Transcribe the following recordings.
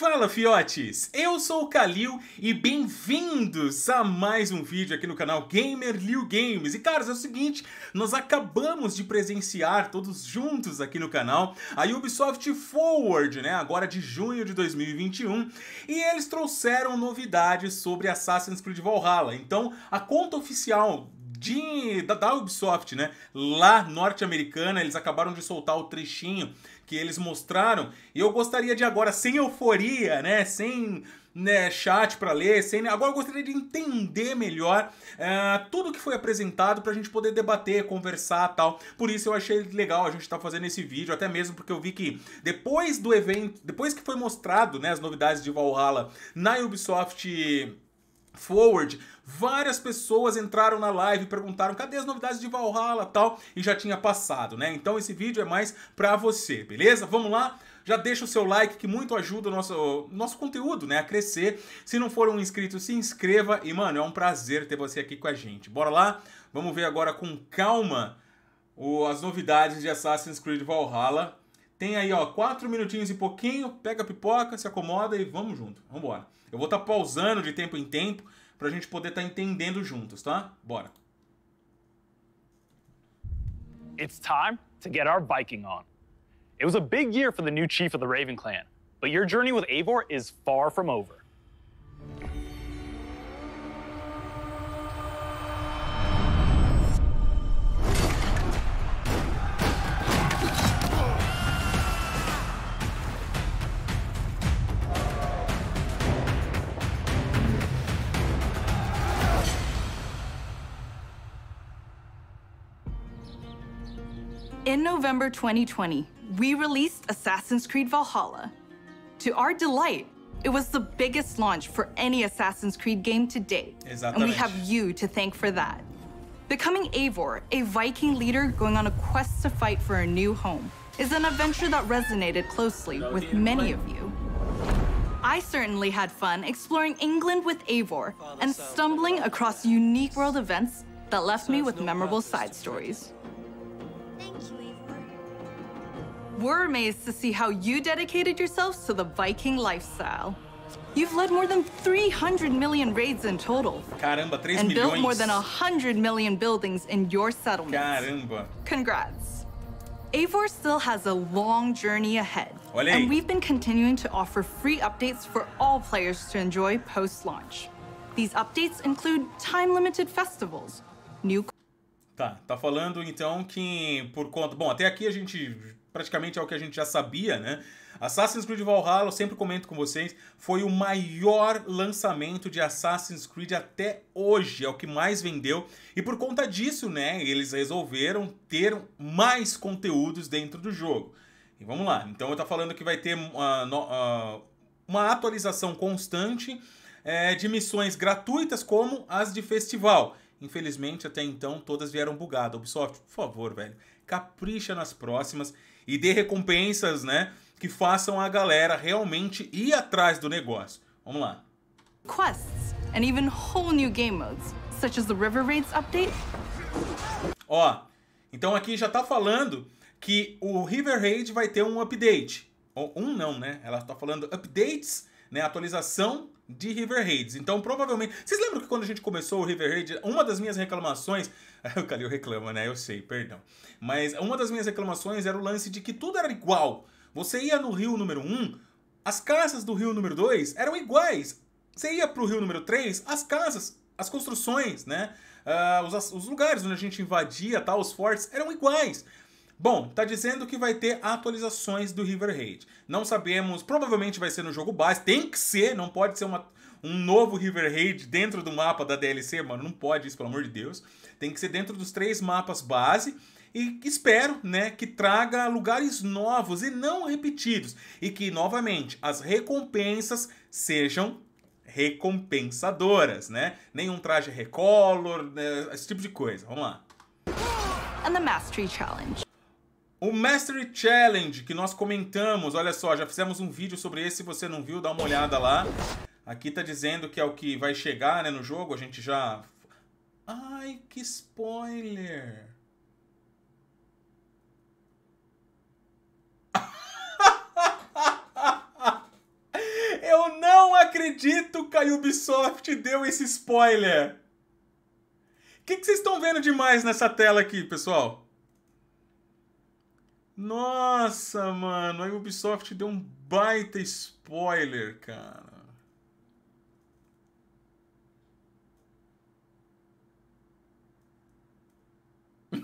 Fala, fiotes! Eu sou o Kalil e bem-vindos a mais um vídeo aqui no canal Gamer Liu Games. E, caras, é o seguinte, nós acabamos de presenciar todos juntos aqui no canal a Ubisoft Forward, né, agora de junho de 2021, e eles trouxeram novidades sobre Assassin's Creed Valhalla. Então, a conta oficial de, da, da Ubisoft, né? Lá norte-americana, eles acabaram de soltar o trechinho que eles mostraram. E eu gostaria de agora, sem euforia, né? Sem né, chat para ler, sem... agora eu gostaria de entender melhor uh, tudo que foi apresentado para a gente poder debater, conversar tal. Por isso eu achei legal a gente estar tá fazendo esse vídeo, até mesmo porque eu vi que depois do evento, depois que foi mostrado né, as novidades de Valhalla na Ubisoft Forward, várias pessoas entraram na live e perguntaram cadê as novidades de Valhalla tal, e já tinha passado, né? Então esse vídeo é mais pra você, beleza? Vamos lá? Já deixa o seu like que muito ajuda o nosso, nosso conteúdo né, a crescer. Se não for um inscrito, se inscreva. E, mano, é um prazer ter você aqui com a gente. Bora lá? Vamos ver agora com calma o, as novidades de Assassin's Creed Valhalla tem aí, ó, quatro minutinhos e pouquinho, pega a pipoca, se acomoda e vamos junto. Vamos embora. Eu vou estar tá pausando de tempo em tempo para a gente poder estar tá entendendo juntos, tá? Bora. It's time to get our Viking on. It was a big year for the new chief of the Raven clan, but your journey with Eivor is far from over. November 2020, we released Assassin's Creed Valhalla. To our delight, it was the biggest launch for any Assassin's Creed game to date. And we have you to thank for that. Becoming Eivor, a Viking leader going on a quest to fight for a new home, is an adventure that resonated closely with many of you. I certainly had fun exploring England with Eivor and stumbling across unique world events that left me with memorable side stories. We're amazed to see how you dedicated yourselves to the Viking lifestyle. You've led more than 300 million raids in total. Caramba, 3 and milhões. built more than 100 million buildings in your settlements. Caramba. Congrats. Avor still has a long journey ahead. And we've been continuing to offer free updates for all players to enjoy post-launch. These updates include time-limited festivals, new Tá, tá falando então que por conta. Bom, até aqui a gente praticamente é o que a gente já sabia, né? Assassin's Creed Valhalla, eu sempre comento com vocês, foi o maior lançamento de Assassin's Creed até hoje, é o que mais vendeu. E por conta disso, né, eles resolveram ter mais conteúdos dentro do jogo. E vamos lá, então eu tô falando que vai ter uma ah, ah, uma atualização constante é, de missões gratuitas como as de festival. Infelizmente, até então, todas vieram bugadas. Ubisoft, por favor, velho, capricha nas próximas e dê recompensas, né? Que façam a galera realmente ir atrás do negócio. Vamos lá. Quests and even whole new game modes, such as the River Raids update. Ó, então aqui já tá falando que o River Raid vai ter um update. Ou um não, né? Ela tá falando updates, né? Atualização de River Raids. Então, provavelmente. Vocês lembram que quando a gente começou o River Raid, uma das minhas reclamações. o Calil reclama, né? Eu sei, perdão. Mas uma das minhas reclamações era o lance de que tudo era igual. Você ia no rio número 1, as casas do rio número 2 eram iguais. Você ia pro rio número 3, as casas, as construções, né? Uh, os, os lugares onde a gente invadia, tal, os fortes, eram iguais. Bom, tá dizendo que vai ter atualizações do River Raid. Não sabemos, provavelmente vai ser no jogo base, tem que ser, não pode ser uma, um novo River Raid dentro do mapa da DLC, mano, não pode isso, pelo amor de Deus. Tem que ser dentro dos três mapas base e espero, né, que traga lugares novos e não repetidos e que novamente as recompensas sejam recompensadoras, né? Nenhum traje recolor, né, esse tipo de coisa. Vamos lá. and the Mastery Challenge. O Mastery Challenge, que nós comentamos, olha só, já fizemos um vídeo sobre esse, se você não viu, dá uma olhada lá. Aqui tá dizendo que é o que vai chegar né, no jogo, a gente já... Ai, que spoiler! Eu não acredito que a Ubisoft deu esse spoiler! O que, que vocês estão vendo demais nessa tela aqui, pessoal? Nossa, mano, a Ubisoft deu um baita spoiler, cara.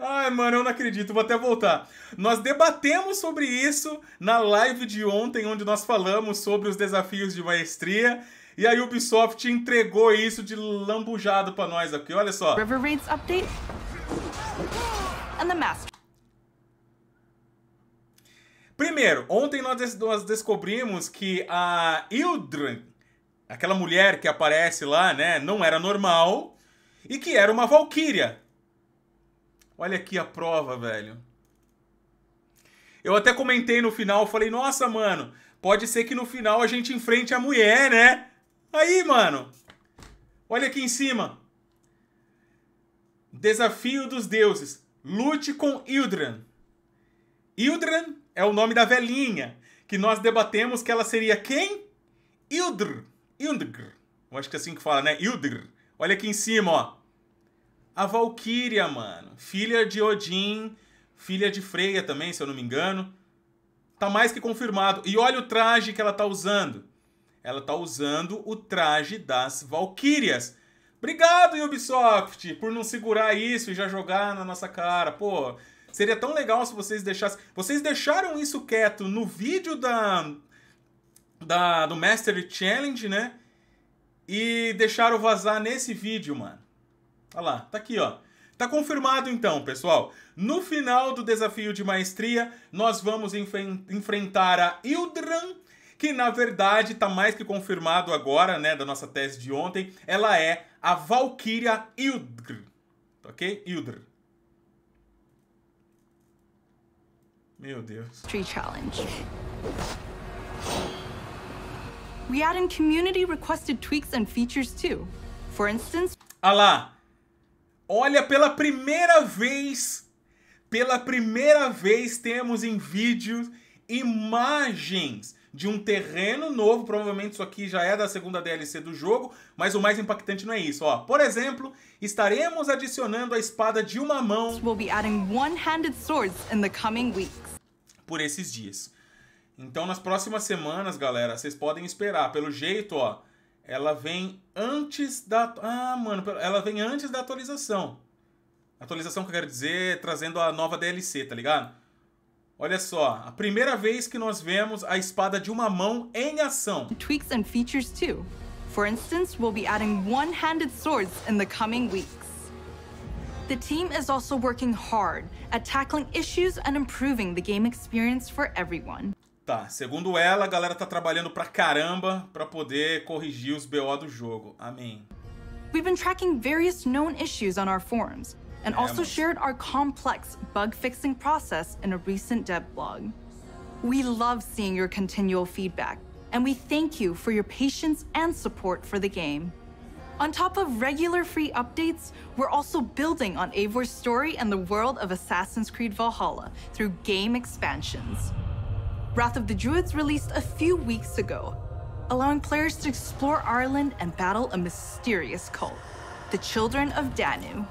Ai, mano, eu não acredito, vou até voltar. Nós debatemos sobre isso na live de ontem, onde nós falamos sobre os desafios de maestria. E a Ubisoft entregou isso de lambujado para nós aqui, olha só. River Rain's update Primeiro, ontem nós, nós descobrimos que a Ildran, aquela mulher que aparece lá, né, não era normal e que era uma valquíria. Olha aqui a prova, velho. Eu até comentei no final, falei, nossa, mano, pode ser que no final a gente enfrente a mulher, né? Aí, mano. Olha aqui em cima. Desafio dos deuses. Lute com Ildran. Ildran é o nome da velhinha, que nós debatemos que ela seria quem? Ildr. Ildr. Eu acho que é assim que fala, né? Ildr. Olha aqui em cima, ó. A Valkyria, mano. Filha de Odin, filha de Freya também, se eu não me engano. Tá mais que confirmado. E olha o traje que ela tá usando. Ela tá usando o traje das Valkyrias. Obrigado, Ubisoft, por não segurar isso e já jogar na nossa cara. Pô, seria tão legal se vocês deixassem. Vocês deixaram isso quieto no vídeo da, da do Master Challenge, né? E deixaram vazar nesse vídeo, mano. Olha lá, tá aqui, ó. Tá confirmado então, pessoal. No final do desafio de maestria, nós vamos enf enfrentar a Ildran, que na verdade tá mais que confirmado agora, né, da nossa tese de ontem. Ela é a Valkyria Ildr. Ok? Ildr. Meu Deus. Tree challenge. We add in community requested tweaks and features too. For instance. Ah lá. Olha, pela primeira vez, pela primeira vez temos em vídeos imagens de um terreno novo. Provavelmente isso aqui já é da segunda DLC do jogo, mas o mais impactante não é isso. Ó, por exemplo, estaremos adicionando a espada de uma mão. Por esses dias. Então, nas próximas semanas, galera, vocês podem esperar. Pelo jeito, ó, ela vem antes da. Ah, mano, ela vem antes da atualização. Atualização que eu quero dizer, trazendo a nova DLC, tá ligado? Olha só, a primeira vez que nós vemos a espada de uma mão em ação. Tweaks and features too. For instance, we'll be adding one-handed swords in the coming weeks. The team is also working hard at tackling issues and improving the game experience for everyone. Tá, segundo ela, a galera tá trabalhando pra caramba pra poder corrigir os BO do jogo. Amém. We've been tracking various known issues on our forums, and also shared our complex bug fixing process in a recent dev blog. We love seeing your continual feedback, and we thank you for your patience and support for the game. On top of regular free updates, we're also building on Eivor's story and the world of Assassin's Creed Valhalla through game expansions. Wrath of the Druids released a few weeks ago, allowing players to explore Ireland and battle a mysterious cult, the Children of Danu.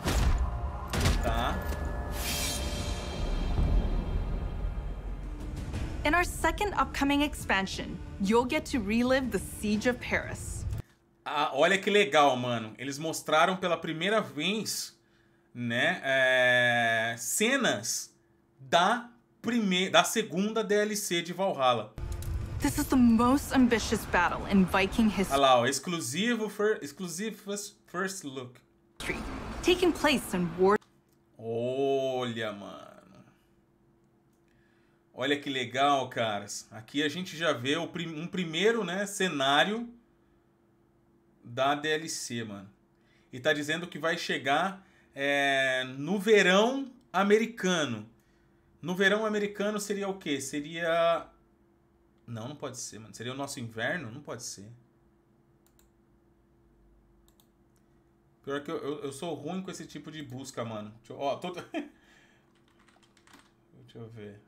In our second upcoming expansion, you'll get to relive the Siege of Paris. Ah, olha que legal, mano. Eles mostraram pela primeira vez, né, é... cenas da primeira, da segunda DLC de Valhalla. This is the most ambitious battle in Viking history. Olha lá, ó, exclusivo, for, exclusive first, first look. Taking place in war. Olha, mano. Olha que legal, caras. Aqui a gente já vê prim um primeiro né, cenário da DLC, mano. E tá dizendo que vai chegar é, no verão americano. No verão americano seria o quê? Seria. Não, não pode ser, mano. Seria o nosso inverno? Não pode ser. Pior que eu, eu, eu sou ruim com esse tipo de busca, mano. Deixa eu, ó, tô... Deixa eu ver.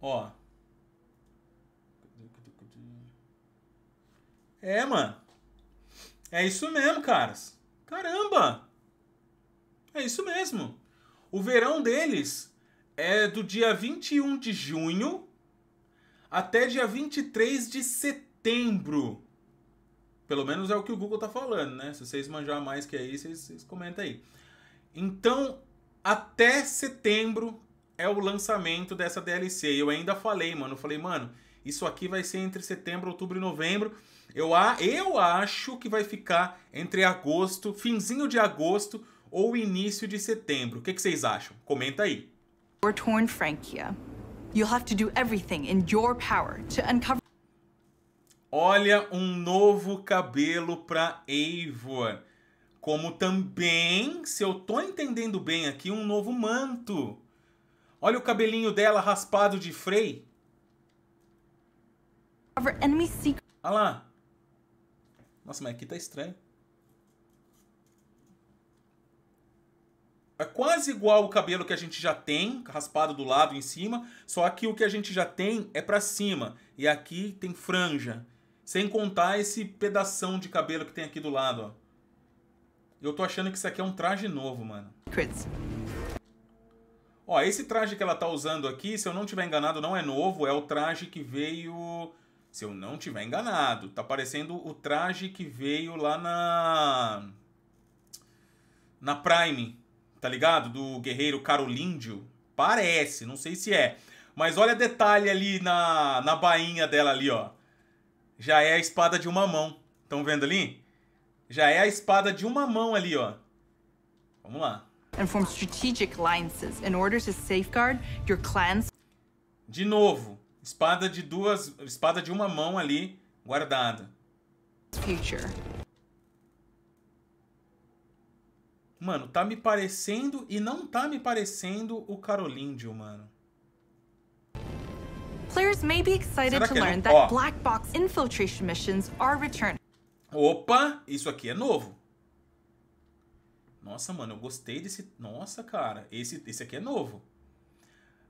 Ó. É, mano. É isso mesmo, caras. Caramba! É isso mesmo. O verão deles é do dia 21 de junho até dia 23 de setembro. Pelo menos é o que o Google tá falando, né? Se vocês manjar mais que aí, vocês, vocês comentam aí. Então, até setembro é o lançamento dessa DLC. Eu ainda falei, mano. falei, mano, isso aqui vai ser entre setembro, outubro e novembro. Eu, eu acho que vai ficar entre agosto, finzinho de agosto ou início de setembro. O que, que vocês acham? Comenta aí. Torn Frankia. You'll have to do everything in your power to uncover. Olha um novo cabelo para Eivor. Como também, se eu tô entendendo bem aqui, um novo manto Olha o cabelinho dela raspado de Frey. Olha lá. Nossa, mas aqui tá estranho. É quase igual o cabelo que a gente já tem, raspado do lado em cima, só que o que a gente já tem é para cima e aqui tem franja, sem contar esse pedaço de cabelo que tem aqui do lado, ó. Eu tô achando que isso aqui é um traje novo, mano. Crits. Ó, esse traje que ela tá usando aqui, se eu não tiver enganado, não é novo, é o traje que veio... Se eu não tiver enganado, tá parecendo o traje que veio lá na... Na Prime, tá ligado? Do guerreiro Carolíndio. Parece, não sei se é. Mas olha detalhe ali na, na bainha dela ali, ó. Já é a espada de uma mão. Estão vendo ali? Já é a espada de uma mão ali, ó. Vamos lá and form strategic alliances in order to safeguard your clan's. De novo, espada de duas, espada de uma mão ali guardada. Future. Mano, tá me parecendo e não tá me parecendo o Carolíndio, mano. Players may be excited to é learn that black box infiltration missions are returning. Opa, isso aqui é novo. Nossa, mano, eu gostei desse. Nossa, cara, esse, esse aqui é novo.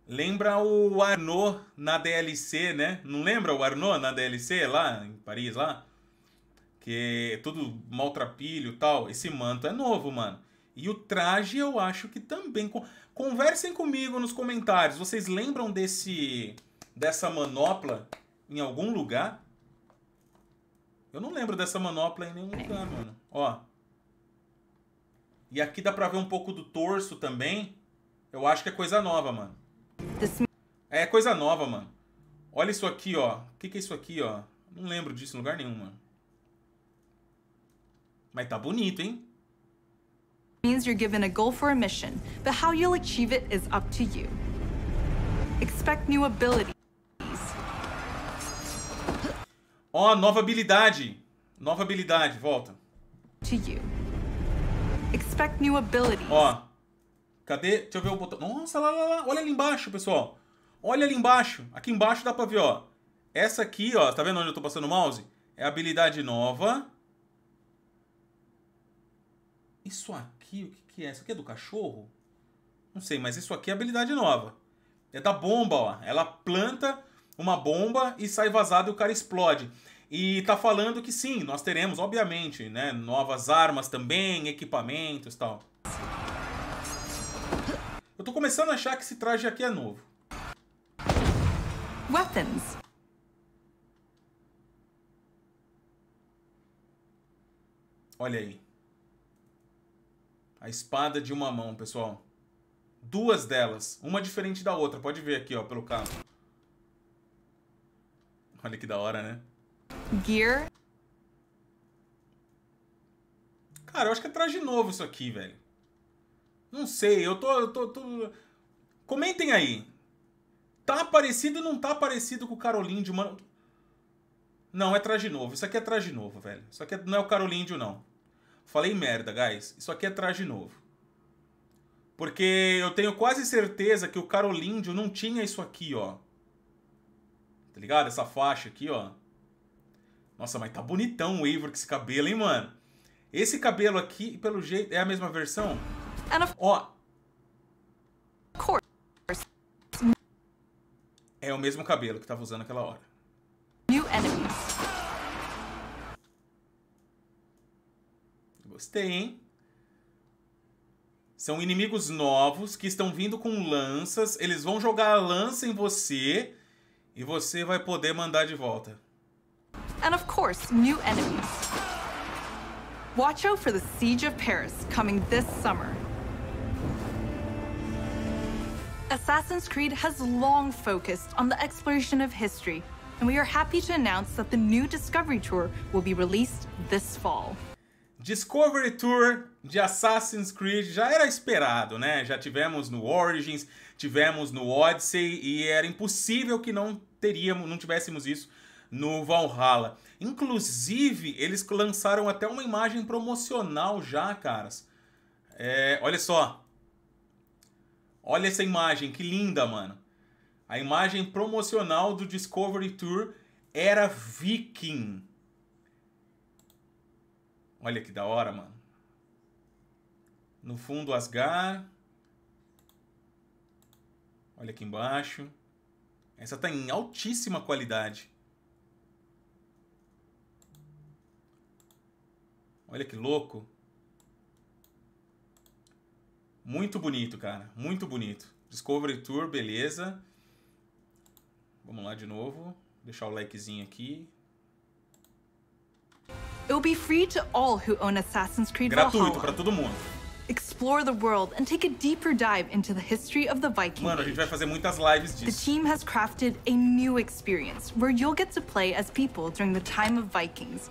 Lembra o Arnaud na DLC, né? Não lembra o Arnaud na DLC lá em Paris lá? Que é tudo maltrapilho tal. Esse manto é novo, mano. E o traje eu acho que também. Conversem comigo nos comentários. Vocês lembram desse dessa manopla em algum lugar? Eu não lembro dessa manopla em nenhum lugar, mano. Ó. E aqui dá pra ver um pouco do torso também. Eu acho que é coisa nova, mano. É coisa nova, mano. Olha isso aqui, ó. O que, que é isso aqui, ó? Não lembro disso em lugar nenhum, mano. Mas tá bonito, hein? means you're given a goal for a mission, but how you'll achieve it is up to you. Expect new abilities. Ó, oh, nova habilidade. Nova habilidade, volta. To you. Expect new abilities. Ó. Cadê? Deixa eu ver o botão. Nossa, lá, lá, lá. Olha ali embaixo, pessoal. Olha ali embaixo. Aqui embaixo dá pra ver, ó. Essa aqui, ó. Tá vendo onde eu tô passando o mouse? É habilidade nova. Isso aqui, o que, que é? Isso aqui é do cachorro? Não sei, mas isso aqui é habilidade nova. É da bomba, ó. Ela planta uma bomba e sai vazada e o cara explode. E tá falando que sim, nós teremos, obviamente, né, novas armas também, equipamentos e tal. Eu tô começando a achar que esse traje aqui é novo. Weapons. Olha aí. A espada de uma mão, pessoal. Duas delas, uma diferente da outra, pode ver aqui, ó, pelo carro. Olha que da hora, né? Gear. Cara, eu acho que é traje novo isso aqui, velho. Não sei, eu tô, eu tô, tô... Comentem aí. Tá parecido ou não tá parecido com o Carolíndio, mano? Não, é traje novo. Isso aqui é traje novo, velho. Isso aqui é, não é o Carolíndio, não. Falei merda, guys. Isso aqui é traje novo. Porque eu tenho quase certeza que o Carolíndio não tinha isso aqui, ó. Tá ligado? Essa faixa aqui, ó. Nossa, mas tá bonitão o Eivor com esse cabelo, hein, mano? Esse cabelo aqui, pelo jeito, é a mesma versão? Ó. É o mesmo cabelo que tava usando aquela hora. New Gostei, hein? São inimigos novos que estão vindo com lanças. Eles vão jogar a lança em você e você vai poder mandar de volta and of course, new enemies. Watch out for the Siege of Paris coming this summer. Assassin's Creed has long focused on the exploration of history, and we are happy to announce that the new Discovery Tour will be released this fall. Discovery Tour de Assassin's Creed já era esperado, né? Já tivemos no Origins, tivemos no Odyssey e era impossível que não teríamos, não tivéssemos isso no Valhalla. Inclusive, eles lançaram até uma imagem promocional já, caras. É, olha só. Olha essa imagem, que linda, mano. A imagem promocional do Discovery Tour era Viking. Olha que da hora, mano. No fundo, Asgard. Olha aqui embaixo. Essa tá em altíssima qualidade. Olha que louco. Muito bonito, cara. Muito bonito. Discovery Tour, beleza. Vamos lá de novo. Deixar o likezinho aqui. It be free to all who own Assassin's Creed Gratuito para todo mundo. Explore the world and take a deeper dive into the history of the Vikings. Mano, a gente vai fazer muitas lives disso. The team has crafted a new experience where you'll get to play as people during the time of Vikings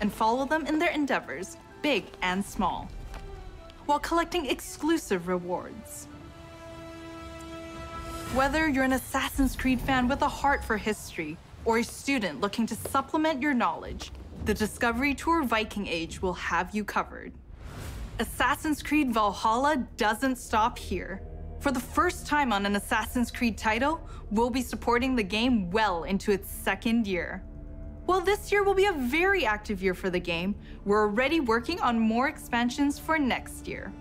and follow them in their endeavors, big and small, while collecting exclusive rewards. Whether you're an Assassin's Creed fan with a heart for history or a student looking to supplement your knowledge, the Discovery Tour Viking Age will have you covered. Assassin's Creed Valhalla doesn't stop here. For the first time on an Assassin's Creed title, we'll be supporting the game well into its second year. Well, this year will be a very active year for the game. We're already working on more expansions for next year.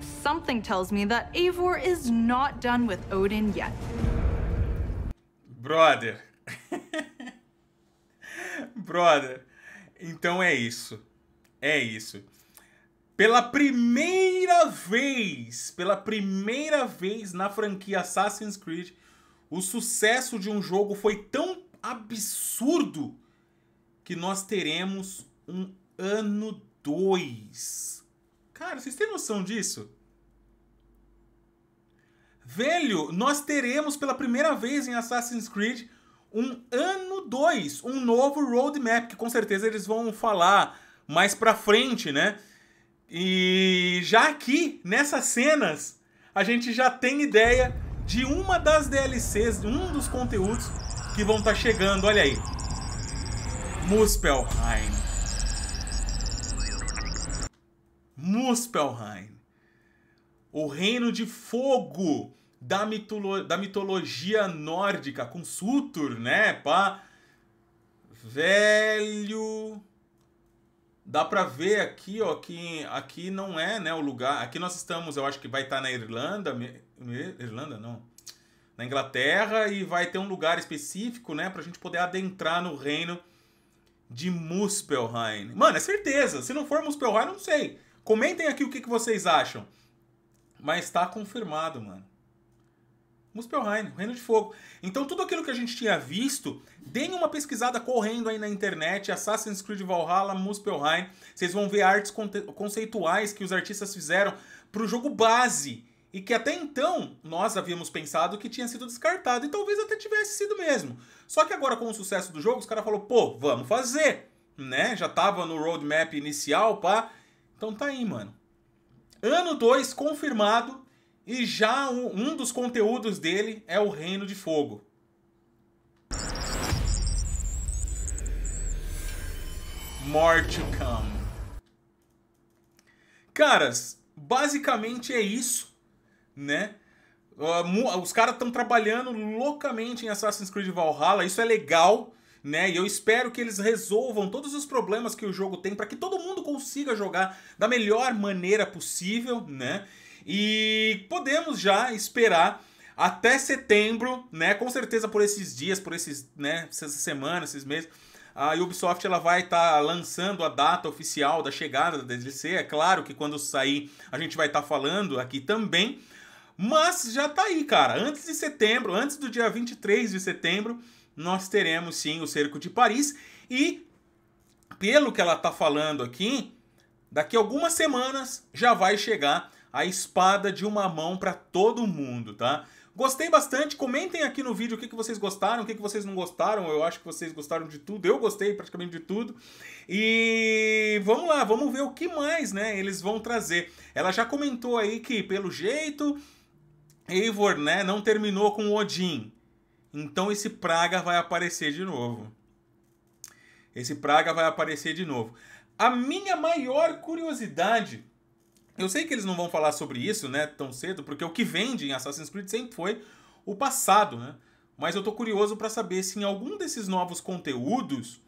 Something tells me that Eivor is not done with Odin yet. Brother. Brother. Então é isso. É isso. Pela primeira vez, pela primeira vez na franquia Assassin's Creed, o sucesso de um jogo foi tão absurdo que nós teremos um ano 2. Cara, vocês têm noção disso? Velho, nós teremos pela primeira vez em Assassin's Creed um ano 2, um novo roadmap, que com certeza eles vão falar mais pra frente, né? E já aqui, nessas cenas, a gente já tem ideia de uma das DLCs, um dos conteúdos que vão estar tá chegando, olha aí. Muspelheim. Muspelheim. O reino de fogo da, mitolo da mitologia nórdica, com Sutur, né? Pá. Velho. Dá pra ver aqui, ó, que aqui não é, né, o lugar. Aqui nós estamos, eu acho que vai estar tá na Irlanda. Irlanda, não na Inglaterra e vai ter um lugar específico, né, para a gente poder adentrar no reino de Muspelheim. Mano, é certeza. Se não for Muspelheim, não sei. Comentem aqui o que, que vocês acham. Mas tá confirmado, mano. Muspelheim, Reino de Fogo. Então, tudo aquilo que a gente tinha visto, deem uma pesquisada correndo aí na internet, Assassin's Creed Valhalla, Muspelheim. Vocês vão ver artes conceituais que os artistas fizeram pro jogo base e que até então nós havíamos pensado que tinha sido descartado e talvez até tivesse sido mesmo. Só que agora com o sucesso do jogo, os caras falaram, pô, vamos fazer, né? Já tava no roadmap inicial, pá. Então tá aí, mano. Ano 2 confirmado e já um dos conteúdos dele é o Reino de Fogo. More to come. Caras, basicamente é isso né? Os caras estão trabalhando loucamente em Assassin's Creed Valhalla, isso é legal, né? E eu espero que eles resolvam todos os problemas que o jogo tem para que todo mundo consiga jogar da melhor maneira possível, né? E podemos já esperar até setembro, né? Com certeza por esses dias, por esses, né, essas semanas, esses meses, a Ubisoft ela vai estar tá lançando a data oficial da chegada da DLC. É claro que quando sair a gente vai estar tá falando aqui também. Mas já tá aí, cara. Antes de setembro, antes do dia 23 de setembro, nós teremos sim o Cerco de Paris. E, pelo que ela tá falando aqui, daqui a algumas semanas já vai chegar a espada de uma mão para todo mundo, tá? Gostei bastante, comentem aqui no vídeo o que, que vocês gostaram, o que, que vocês não gostaram. Eu acho que vocês gostaram de tudo, eu gostei praticamente de tudo. E vamos lá, vamos ver o que mais né, eles vão trazer. Ela já comentou aí que, pelo jeito, Eivor né, não terminou com Odin. Então esse praga vai aparecer de novo. Esse praga vai aparecer de novo. A minha maior curiosidade, eu sei que eles não vão falar sobre isso, né, tão cedo, porque o que vende em Assassin's Creed sempre foi o passado, né? Mas eu tô curioso para saber se em algum desses novos conteúdos,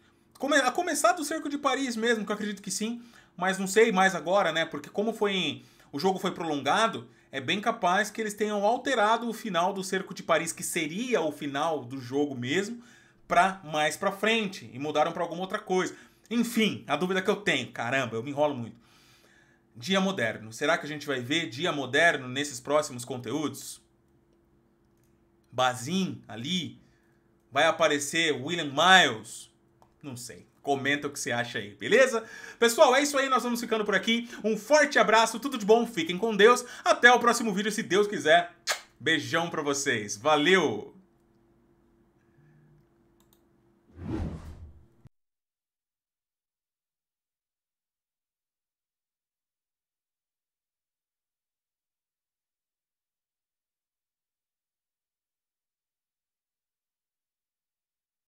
a começar do Cerco de Paris mesmo, que eu acredito que sim, mas não sei mais agora, né? Porque como foi o jogo foi prolongado, é bem capaz que eles tenham alterado o final do Cerco de Paris, que seria o final do jogo mesmo, para mais para frente e mudaram para alguma outra coisa. Enfim, a dúvida que eu tenho, caramba, eu me enrolo muito. Dia moderno. Será que a gente vai ver dia moderno nesses próximos conteúdos? Bazin ali vai aparecer William Miles? Não sei. Comenta o que você acha aí, beleza? Pessoal, é isso aí, nós vamos ficando por aqui. Um forte abraço, tudo de bom, fiquem com Deus. Até o próximo vídeo, se Deus quiser. Beijão pra vocês, valeu!